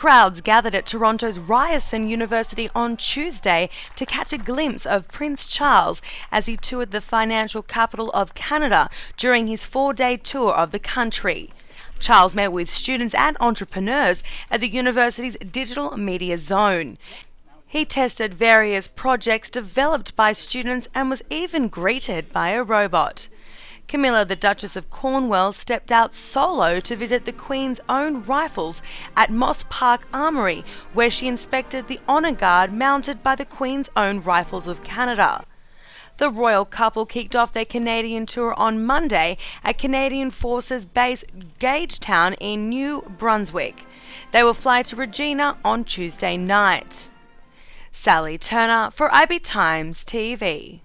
Crowds gathered at Toronto's Ryerson University on Tuesday to catch a glimpse of Prince Charles as he toured the financial capital of Canada during his four day tour of the country. Charles met with students and entrepreneurs at the university's digital media zone. He tested various projects developed by students and was even greeted by a robot. Camilla, the Duchess of Cornwall, stepped out solo to visit the Queen's own rifles at Moss Park Armoury, where she inspected the Honour Guard mounted by the Queen's own Rifles of Canada. The royal couple kicked off their Canadian tour on Monday at Canadian Forces Base Gagetown in New Brunswick. They will fly to Regina on Tuesday night. Sally Turner for IB Times TV.